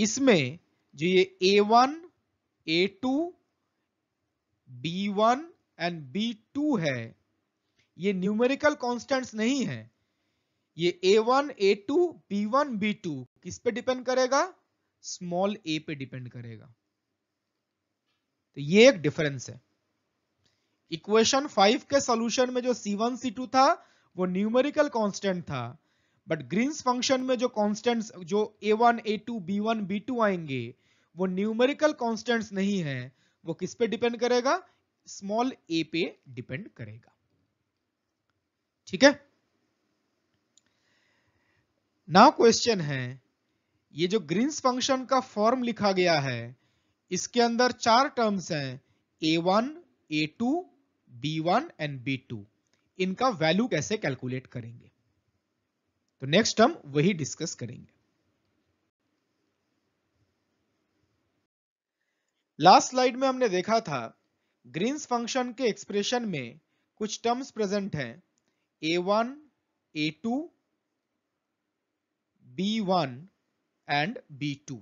इसमें जो ये A1, A2, B1 and B2 है ये न्यूमेरिकल कॉन्स्टेंट्स नहीं है ये बी वन बी टू किस पे डिपेंड करेगा स्मॉल ए पे डिपेंड करेगा तो ये एक डिफरेंस है इक्वेशन फाइव के सॉल्यूशन में जो सी वन सी टू था वो न्यूमेरिकल कांस्टेंट था बट ग्रीन्स फंक्शन में जो कांस्टेंट्स जो a A one two B one B two आएंगे वो न्यूमेरिकल कांस्टेंट्स नहीं है वो किस पे डिपेंड करेगा स्मॉल ए पे डिपेंड करेगा ठीक है नाउ क्वेश्चन है ये जो ग्रीन्स फंक्शन का फॉर्म लिखा गया है इसके अंदर चार टर्म्स हैं a one a two B one and b two इनका वैल्यू कैसे कैलकुलेट करेंगे तो नेक्स्ट टर्म वही डिस्कस करेंगे लास्ट स्लाइड में हमने देखा था ग्रीन्स फंक्शन के एक्सप्रेशन में कुछ टर्म्स प्रेजेंट हैं a one a two B1 and B2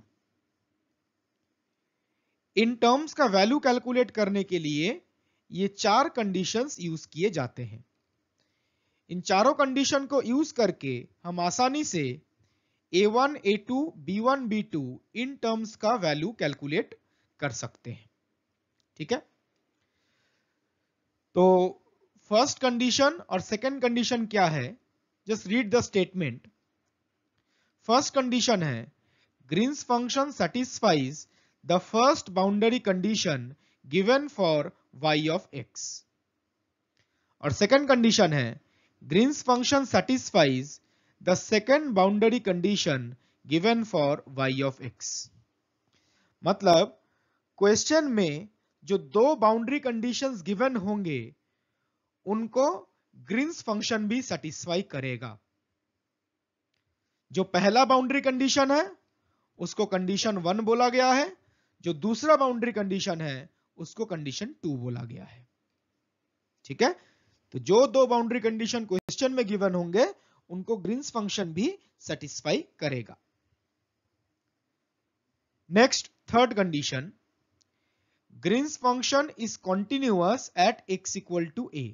इन टर्म्स का वैल्यू कैलकुलेट करने के लिए ये चार कंडीशंस यूज किए जाते हैं इन चारों कंडीशन को यूज करके हम आसानी से a1, a2, b1, b2 इन टर्म्स का वैल्यू कैलकुलेट कर सकते हैं ठीक है तो फर्स्ट कंडीशन और सेकंड कंडीशन क्या है just read the statement first condition है Green's function satisfies the first boundary condition given for y of x और सेकेंड कंडीशन है Green's function satisfies the second boundary condition given for y of x मतलब question में जो दो boundary conditions given होंगे उनको Green's function भी satisfy करेगा जो पहला बाउंड्री कंडीशन है उसको कंडीशन वन बोला गया है जो दूसरा बाउंड्री कंडीशन है उसको कंडीशन टू बोला गया है ठीक है तो जो दो बाउंड्री कंडीशन क्वेश्चन में गिवन होंगे उनको ग्रीन्स फंक्शन भी सेटिस्फाई करेगा next third condition Green's function is continuous at x equal to a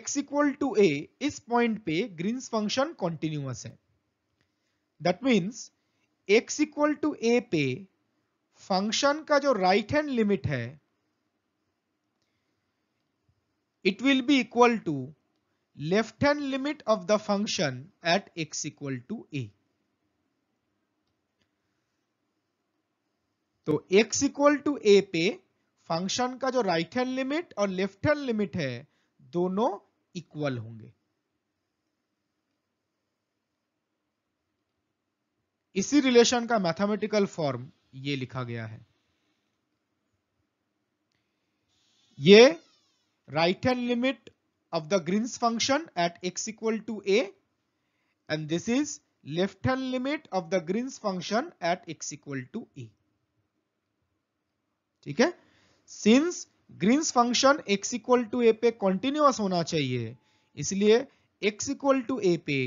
x equal to a इस पॉइंट पे ग्रीन्स फंक्शन कॉन्टिन्यूअस है that means x equal to a पे function का जो राइट हैंड लिमिट है it will be equal to left hand limit of the function at x equal to a तो x equal to a पे function का जो right hand limit और left hand limit है दोनों इक्वल होंगे इसी रिलेशन का मैथमेटिकल फॉर्म ये लिखा गया है ये right hand limit of the Green's function at x equal to a and this is left hand limit of the Green's function at x equal to a ठीक है since Green's function x equal to a पे continuous होना चाहिए इसलिए x equal to a पे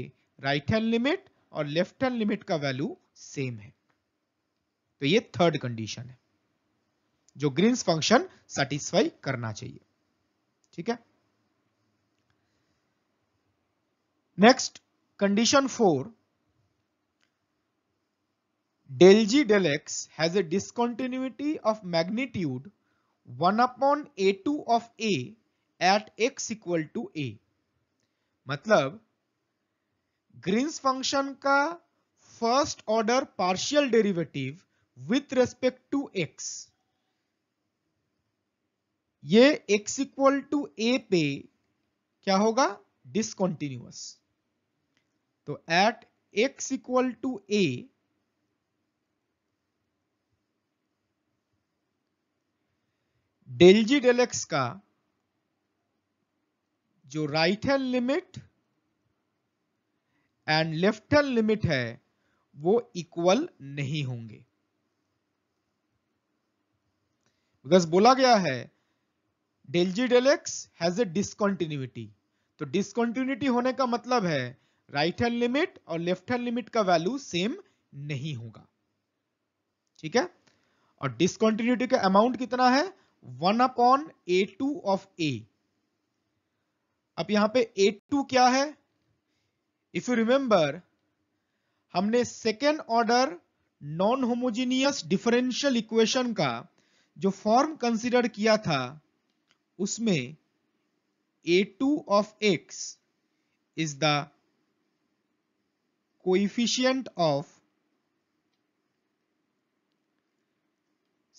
right hand limit और left hand limit का value same है तो ये थर्ड कंडीशन है जो ग्रीन्स फंक्शन सेटिस्फाई करना चाहिए ठीक है next condition four G del x has a discontinuity of magnitude one upon a two of a at x equal to a मतलब ग्रीन्स फंक्शन का first order partial derivative with respect to x ये x equal to a पे क्या होगा discontinuous तो at x equal to a del G del x का जो right hand limit and left hand limit है वो इक्वल नहीं होंगे बिकॉज बोला गया है del G del x has a discontinuity तो डिसकॉन्टिन्यूटी होने का मतलब है राइट हैंड लिमिट और लेफ्ट हैंड लिमिट का वैल्यू सेम नहीं होगा ठीक है और डिसकॉन्टिन्यूटी का अमाउंट कितना है one upon a two of a अब यहां पे ए टू क्या है इफ यू रिमेंबर हमने second order non homogeneous differential equation का जो फॉर्म कंसिडर किया था उसमें a two of x is the coefficient of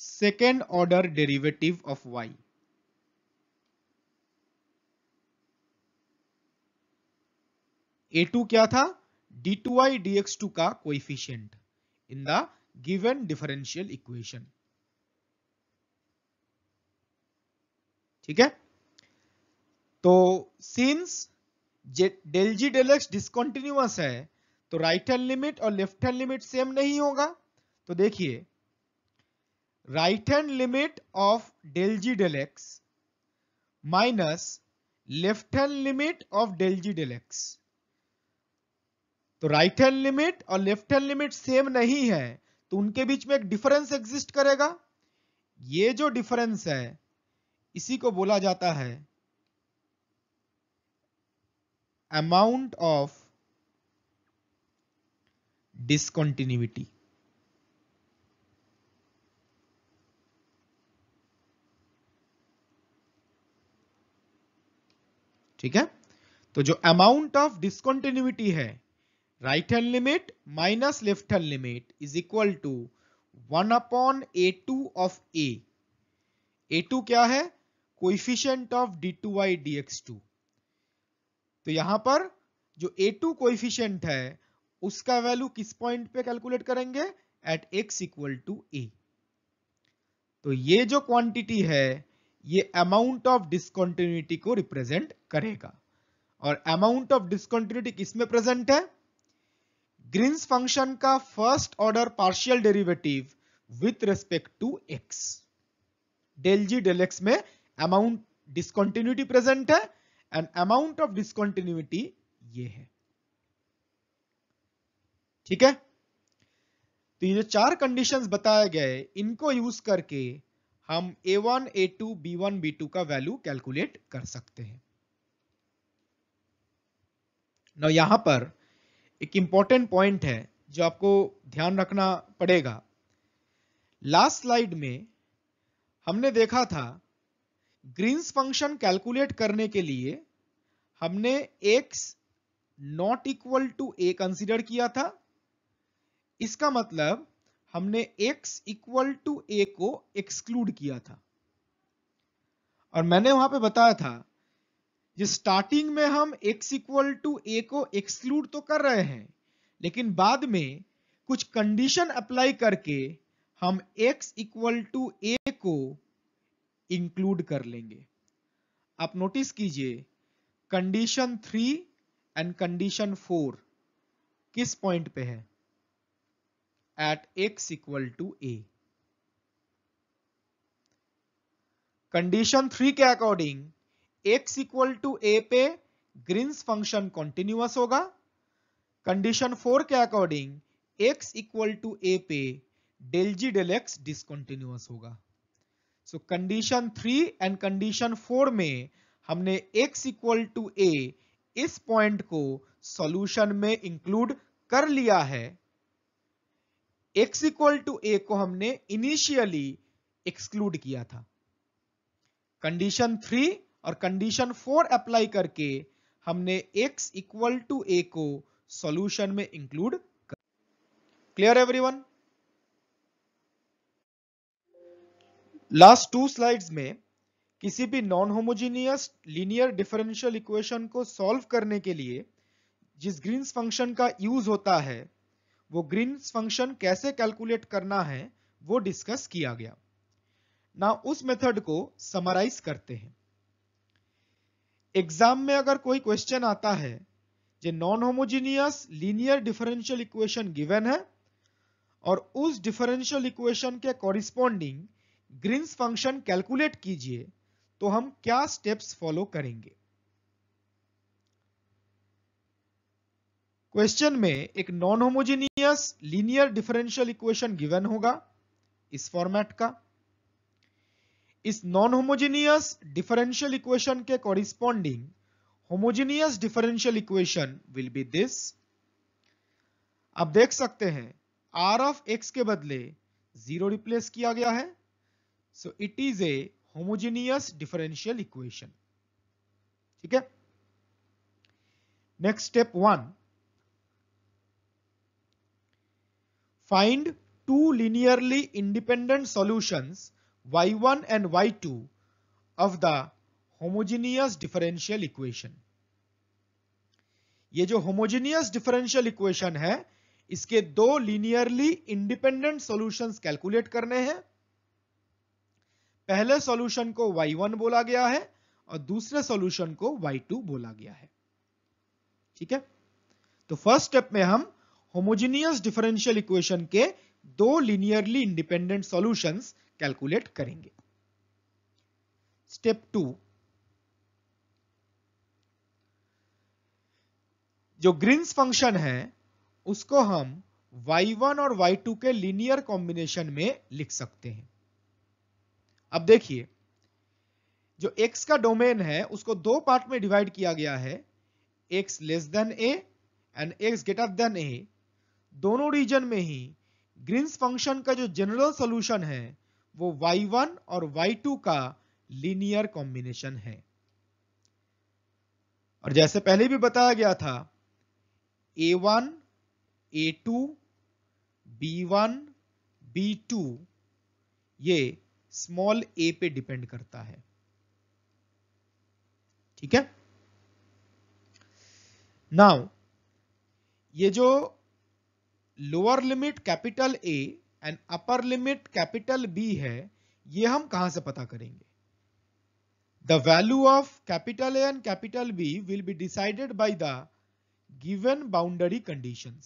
second order derivative of y a two क्या था d two y d x two का coefficient in the given differential equation ठीक है तो since del G del x discontinuous है तो right hand limit और left hand limit same नहीं होगा तो देखिए right hand limit of del G del x minus left hand limit of del G del x तो राइट हैंड लिमिट और left hand limit same नहीं है तो उनके बीच में एक डिफरेंस एग्जिस्ट करेगा ये जो डिफरेंस है इसी को बोला जाता है अमाउंट ऑफ डिसकॉन्टिन्यूटी ठीक है तो जो अमाउंट ऑफ डिसकॉन्टिन्यूटी है right hand limit minus left hand limit is equal to 1 upon a2 of a. a2 क्या है coefficient of d two y d x two तो यहां पर जो ए टू कोइफिशियंट है उसका वैल्यू किस पॉइंट पे कैलकुलेट करेंगे at x equal to a तो ये जो क्वांटिटी है ये अमाउंट ऑफ डिस्कॉन्टिन्यूटी को रिप्रेजेंट करेगा और अमाउंट ऑफ डिस्कॉन्टिन्यूटी किसमें प्रेजेंट है ग्रीन्स फंक्शन का first order partial derivative with respect to x del G del x में अमाउंट डिस्कॉन्टिन्यूटी प्रेजेंट है एंड अमाउंट ऑफ डिस्कॉन्टिन्यूटी ये है ठीक है तो ये जो चार कंडीशंस बताए गए इनको यूज करके हम a1, a2, b1, b2 का वैल्यू कैलकुलेट कर सकते हैं ना यहां पर एक इंपॉर्टेंट पॉइंट है जो आपको ध्यान रखना पड़ेगा लास्ट स्लाइड में हमने देखा था ग्रीन्स फंक्शन कैलकुलेट करने के लिए हमने x not equal to a consider किया था इसका मतलब हमने x इक्वल टू ए को एक्सक्लूड किया था और मैंने वहां पे बताया था जिस स्टार्टिंग में हम x इक्वल टू ए को एक्सक्लूड तो कर रहे हैं लेकिन बाद में कुछ कंडीशन अप्लाई करके हम x इक्वल टू ए को इंक्लूड कर लेंगे आप नोटिस कीजिए condition three and condition four किस पॉइंट पे है at x equal to a condition three के according x equal to a पे ग्रीन्स फंक्शन कॉन्टिन्यूस होगा कंडीशन फोर के according x equal to a पे del G del x discontinuous होगा so condition three and condition four में हमने x equal to a इस point को solution में इंक्लूड कर लिया है एक्स इक्वल टू ए को हमने इनिशियली एक्सक्लूड किया था कंडीशन थ्री और कंडीशन फोर अप्लाई करके हमने x इक्वल टू ए को सॉल्यूशन में इंक्लूड कर clear everyone last two slides में किसी भी non homogeneous linear differential equation को सॉल्व करने के लिए जिस ग्रीन्स फंक्शन का यूज होता है वो ग्रीन्स फंक्शन कैसे कैलकुलेट करना है वो डिस्कस किया गया ना उस मेथड को समराइज करते हैं एग्जाम में अगर कोई क्वेश्चन आता है जो non homogeneous linear differential equation given है और उस डिफरेंशियल इक्वेशन के कॉरिस्पॉन्डिंग ग्रीन्स फंक्शन कैलकुलेट कीजिए तो हम क्या स्टेप्स फॉलो करेंगे क्वेश्चन में एक non homogeneous linear differential equation given होगा इस फॉर्मेट का इस नॉन होमोजेनियस डिफरेंशियल इक्वेशन के corresponding homogeneous differential equation will be this आप देख सकते हैं आर ऑफ एक्स के बदले जीरो रिप्लेस किया गया है so it is a homogeneous differential equation ठीक है next step one find two linearly independent solutions y1 and y2 of the homogeneous differential equation. ये जो होमोजेनियस डिफरेंशियल इक्वेशन है इसके दो लीनियरली इंडिपेंडेंट सॉल्यूशंस कैलकुलेट करने हैं पहले सॉल्यूशन को y1 बोला गया है और दूसरे सॉल्यूशन को y2 बोला गया है ठीक है तो फर्स्ट स्टेप में हम होमोजेनियस डिफरेंशियल इक्वेशन के दो लीनियरली इंडिपेंडेंट सॉल्यूशंस कैलकुलेट करेंगे स्टेप टू जो ग्रीन्स फंक्शन है उसको हम y1 और y2 के लीनियर कॉम्बिनेशन में लिख सकते हैं अब देखिए जो x का डोमेन है उसको दो पार्ट में डिवाइड किया गया है x less than a and x greater than a दोनों रीजन में ही ग्रीन्स फंक्शन का जो जनरल सोल्यूशन है वो y1 और y2 का लीनियर कॉम्बिनेशन है और जैसे पहले भी बताया गया था a1, a2, b1, b2 ये स्मॉल a पे डिपेंड करता है ठीक है नाउ ये जो lower limit capital A and upper limit capital B है ये हम कहां से पता करेंगे the value of capital A and capital B will be decided by the given boundary condition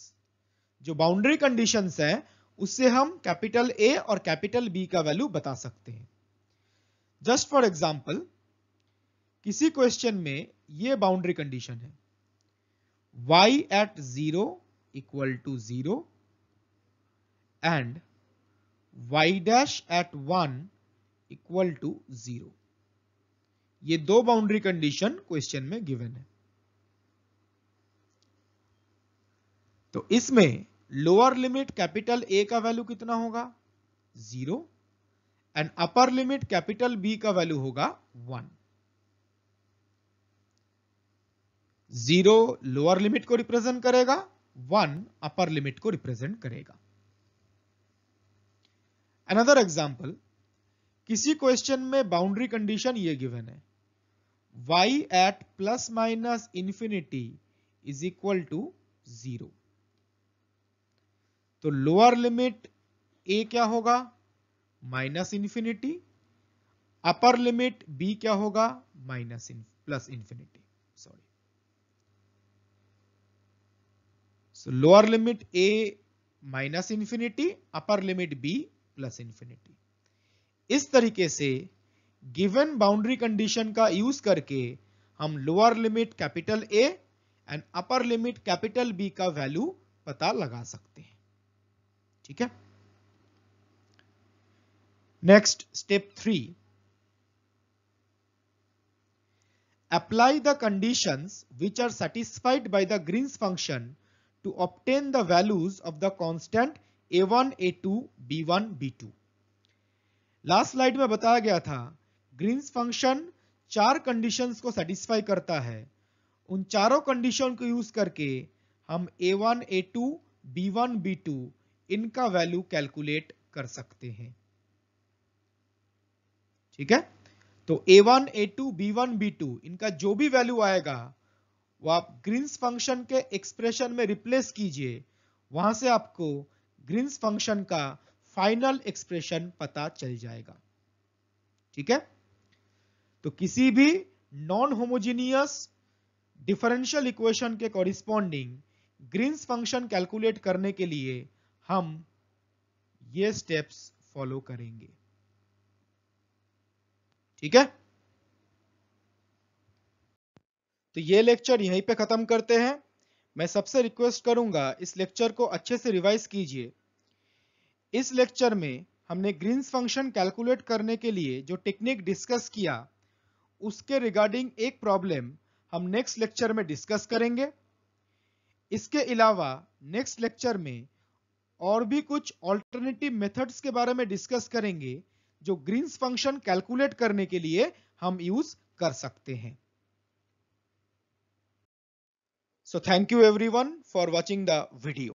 जो बाउंड्री कंडीशन है उससे हम कैपिटल ए और कैपिटल बी का वैल्यू बता सकते हैं जस्ट फॉर एग्जाम्पल किसी क्वेश्चन में यह बाउंड्री कंडीशन है y at zero equal to zero and y dash at one equal to zero ये दो बाउंड्री कंडीशन क्वेश्चन में गिवन है तो इसमें लोअर लिमिट कैपिटल ए का वैल्यू कितना होगा zero and upper limit capital B का वैल्यू होगा वन जीरो लोअर लिमिट को रिप्रेजेंट करेगा वन अपर लिमिट को रिप्रेजेंट करेगा अनदर एग्जाम्पल किसी क्वेश्चन में बाउंड्री कंडीशन ये गिवन है y at plus minus infinity is equal to zero तो लोअर लिमिट a क्या होगा minus infinity upper limit b क्या होगा minus plus infinity sorry so lower limit a minus infinity upper limit b plus infinity इस तरीके से given boundary condition का use करके हम lower limit capital A and upper limit capital B का value पता लगा सकते हैं ठीक है next step three apply the conditions which are satisfied by the Green's function to obtain the values of the constant A1, one B1, B2। Last slide में बताया गया था ग्रीन फंक्शन चार कंडीशंस को सेटिस्फाई करता है उन चारों कंडीशन को यूज करके हम A A one two B one B two इनका वैल्यू कैलकुलेट कर सकते हैं ठीक है तो A A one two B one B two इनका जो भी वैल्यू आएगा वो आप ग्रीन फंक्शन के एक्सप्रेशन में रिप्लेस कीजिए वहां से आपको ग्रीन्स फंक्शन का फाइनल एक्सप्रेशन पता चल जाएगा ठीक है तो किसी भी नॉन होमोजीनियस डिफरेंशियल इक्वेशन के कॉरिस्पॉन्डिंग ग्रीन्स फंक्शन कैलकुलेट करने के लिए हम ये स्टेप्स फॉलो करेंगे ठीक है तो ये लेक्चर यहीं पे खत्म करते हैं मैं सबसे रिक्वेस्ट करूंगा इस लेक्चर को अच्छे से रिवाइज कीजिए इस लेक्चर में हमने ग्रीन्स फंक्शन कैलकुलेट करने के लिए जो टेक्निक डिस्कस किया उसके रिगार्डिंग एक प्रॉब्लम हम नेक्स्ट लेक्चर में डिस्कस करेंगे इसके अलावा नेक्स्ट लेक्चर में और भी कुछ ऑल्टरनेटिव मेथड्स के बारे में डिस्कस करेंगे जो ग्रीन्स फंक्शन कैलकुलेट करने के लिए हम यूज कर सकते हैं So thank you everyone for watching the video.